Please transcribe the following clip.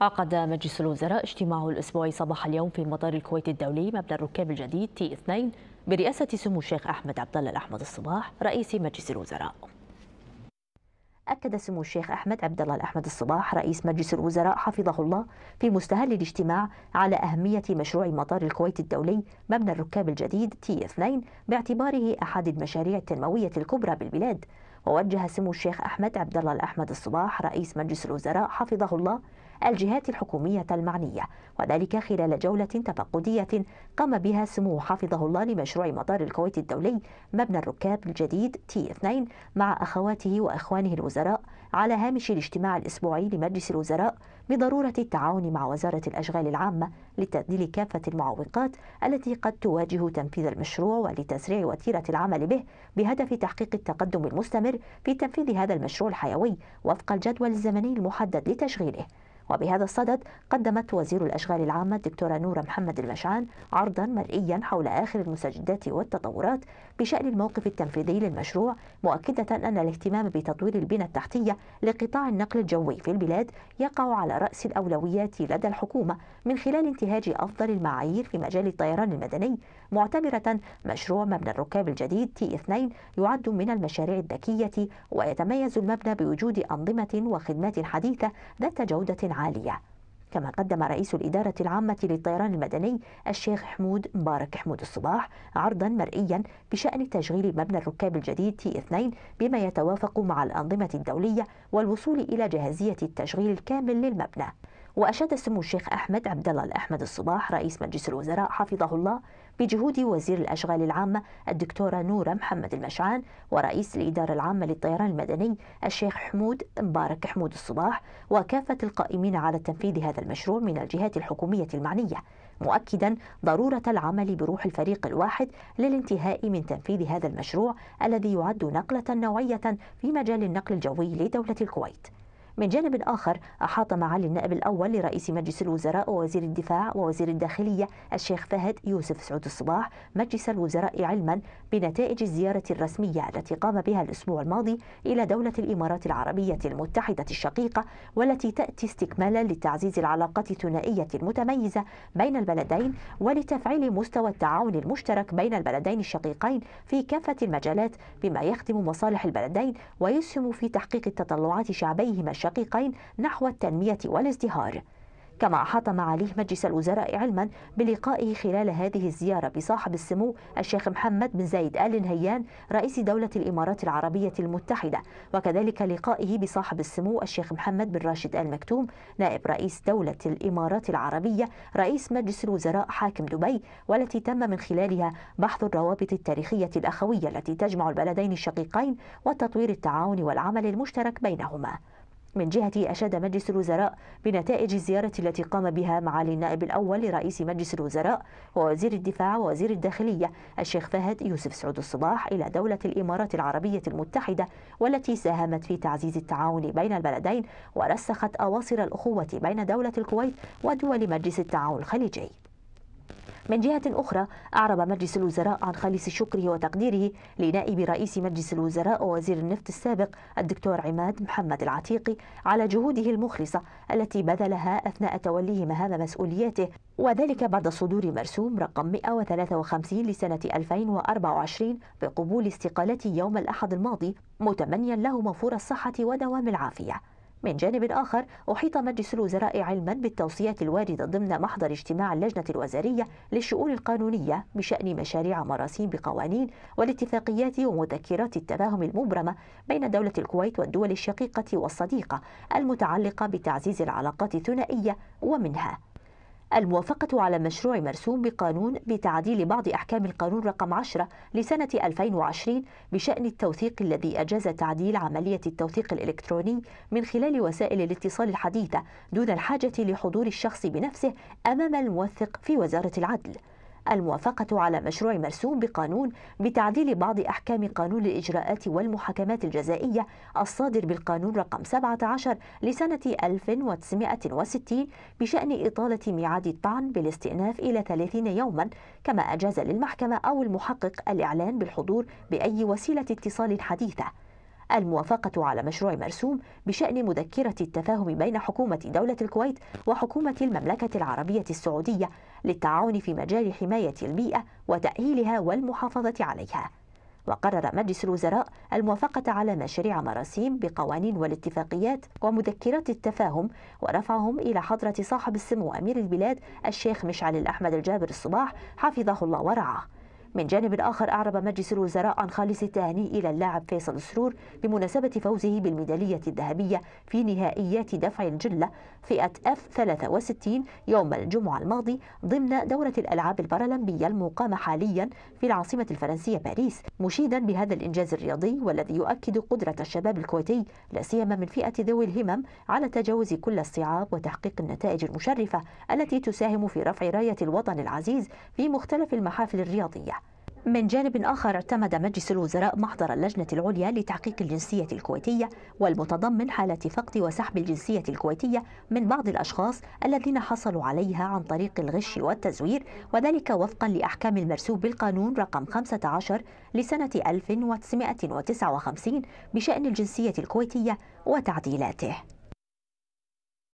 عقد مجلس الوزراء اجتماعه الأسبوعي صباح اليوم في مطار الكويت الدولي مبنى الركاب الجديد تي 2 برئاسة سمو الشيخ أحمد عبد الله الأحمد الصباح رئيس مجلس الوزراء. أكد سمو الشيخ أحمد عبد الله الأحمد الصباح رئيس مجلس الوزراء حفظه الله في مستهل الاجتماع على أهمية مشروع مطار الكويت الدولي مبنى الركاب الجديد تي 2 باعتباره أحد المشاريع التنموية الكبرى بالبلاد ووجه سمو الشيخ أحمد عبد الله الأحمد الصباح رئيس مجلس الوزراء حفظه الله الجهات الحكومية المعنية وذلك خلال جولة تفقدية قام بها سمو حفظه الله لمشروع مطار الكويت الدولي مبنى الركاب الجديد تي 2 مع أخواته وإخوانه الوزراء على هامش الاجتماع الأسبوعي لمجلس الوزراء بضرورة التعاون مع وزارة الأشغال العامة لتذليل كافة المعوقات التي قد تواجه تنفيذ المشروع ولتسريع وتيرة العمل به بهدف تحقيق التقدم المستمر في تنفيذ هذا المشروع الحيوي وفق الجدول الزمني المحدد لتشغيله وبهذا الصدد قدمت وزير الأشغال العامة الدكتورة نورة محمد المشعان عرضا مرئيا حول آخر المستجدات والتطورات بشأن الموقف التنفيذي للمشروع مؤكدة أن الاهتمام بتطوير البنى التحتية لقطاع النقل الجوي في البلاد يقع على رأس الأولويات لدى الحكومة من خلال انتهاج أفضل المعايير في مجال الطيران المدني معتبرة مشروع مبنى الركاب الجديد تي 2 يعد من المشاريع الذكية ويتميز المبنى بوجود أنظمة وخدمات حديثة ذات جودة عالية كما قدم رئيس الإدارة العامة للطيران المدني الشيخ حمود مبارك حمود الصباح عرضا مرئيا بشأن تشغيل مبنى الركاب الجديد تي 2 بما يتوافق مع الأنظمة الدولية والوصول إلى جاهزية التشغيل الكامل للمبنى وأشاد سمو الشيخ أحمد عبد الله الأحمد الصباح رئيس مجلس الوزراء حفظه الله بجهود وزير الأشغال العامة الدكتورة نورة محمد المشعان ورئيس الإدارة العامة للطيران المدني الشيخ حمود مبارك حمود الصباح وكافة القائمين على تنفيذ هذا المشروع من الجهات الحكومية المعنية مؤكدا ضرورة العمل بروح الفريق الواحد للانتهاء من تنفيذ هذا المشروع الذي يعد نقلة نوعية في مجال النقل الجوي لدولة الكويت من جانب آخر أحاط معالي النائب الأول لرئيس مجلس الوزراء ووزير الدفاع ووزير الداخلية الشيخ فهد يوسف سعود الصباح مجلس الوزراء علما بنتائج الزيارة الرسمية التي قام بها الأسبوع الماضي إلى دولة الإمارات العربية المتحدة الشقيقة والتي تأتي استكمالا لتعزيز العلاقات الثنائية المتميزة بين البلدين ولتفعيل مستوى التعاون المشترك بين البلدين الشقيقين في كافة المجالات بما يخدم مصالح البلدين ويسهم في تحقيق التطلعات شعبيهما الشقيقين شقيقين نحو التنمية والازدهار كما أحاط معاليه مجلس الوزراء علما بلقائه خلال هذه الزيارة بصاحب السمو الشيخ محمد بن زايد آل نهيان رئيس دولة الإمارات العربية المتحدة وكذلك لقائه بصاحب السمو الشيخ محمد بن راشد آل مكتوم نائب رئيس دولة الإمارات العربية رئيس مجلس الوزراء حاكم دبي والتي تم من خلالها بحث الروابط التاريخية الأخوية التي تجمع البلدين الشقيقين وتطوير التعاون والعمل المشترك بينهما من جهته أشاد مجلس الوزراء بنتائج الزيارة التي قام بها معالي النائب الأول لرئيس مجلس الوزراء ووزير الدفاع ووزير الداخلية الشيخ فهد يوسف سعود الصباح إلى دولة الإمارات العربية المتحدة والتي ساهمت في تعزيز التعاون بين البلدين ورسخت أواصر الأخوة بين دولة الكويت ودول مجلس التعاون الخليجي من جهة أخرى أعرب مجلس الوزراء عن خالص شكره وتقديره لنائب رئيس مجلس الوزراء ووزير النفط السابق الدكتور عماد محمد العتيقي على جهوده المخلصة التي بذلها أثناء توليه مهام مسؤولياته وذلك بعد صدور مرسوم رقم 153 لسنة 2024 بقبول استقالته يوم الأحد الماضي متمنيا له موفور الصحة ودوام العافية من جانب آخر أحيط مجلس الوزراء علما بالتوصيات الواردة ضمن محضر اجتماع اللجنة الوزارية للشؤون القانونية بشأن مشاريع مراسيم بقوانين والاتفاقيات ومذكرات التفاهم المبرمة بين دولة الكويت والدول الشقيقة والصديقة المتعلقة بتعزيز العلاقات الثنائية ومنها الموافقة على مشروع مرسوم بقانون بتعديل بعض أحكام القانون رقم 10 لسنة 2020 بشأن التوثيق الذي أجاز تعديل عملية التوثيق الإلكتروني من خلال وسائل الاتصال الحديثة دون الحاجة لحضور الشخص بنفسه أمام الموثق في وزارة العدل الموافقة على مشروع مرسوم بقانون بتعديل بعض أحكام قانون الإجراءات والمحاكمات الجزائية الصادر بالقانون رقم 17 لسنة 1960 بشأن إطالة ميعاد الطعن بالاستئناف إلى 30 يوما كما أجاز للمحكمة أو المحقق الإعلان بالحضور بأي وسيلة اتصال حديثة الموافقة على مشروع مرسوم بشأن مذكرة التفاهم بين حكومة دولة الكويت وحكومة المملكة العربية السعودية للتعاون في مجال حماية البيئة وتأهيلها والمحافظة عليها وقرر مجلس الوزراء الموافقة على مشاريع مراسيم بقوانين والاتفاقيات ومذكرات التفاهم ورفعهم إلى حضرة صاحب السمو أمير البلاد الشيخ مشعل الأحمد الجابر الصباح حفظه الله ورعاه من جانب آخر أعرب مجلس الوزراء عن خالص التهاني إلى اللاعب فيصل سرور بمناسبة فوزه بالميدالية الذهبية في نهائيات دفع الجلة فئة فئة 63 يوم الجمعة الماضي ضمن دورة الألعاب البارالمبية المقامة حاليا في العاصمة الفرنسية باريس مشيدا بهذا الإنجاز الرياضي والذي يؤكد قدرة الشباب الكويتي لا سيما من فئة ذوي الهمم على تجاوز كل الصعاب وتحقيق النتائج المشرفة التي تساهم في رفع راية الوطن العزيز في مختلف المحافل الرياضية من جانب آخر اعتمد مجلس الوزراء محضر اللجنة العليا لتحقيق الجنسية الكويتية والمتضمن حالة فقد وسحب الجنسية الكويتية من بعض الأشخاص الذين حصلوا عليها عن طريق الغش والتزوير وذلك وفقا لأحكام المرسوب بالقانون رقم 15 لسنة 1959 بشأن الجنسية الكويتية وتعديلاته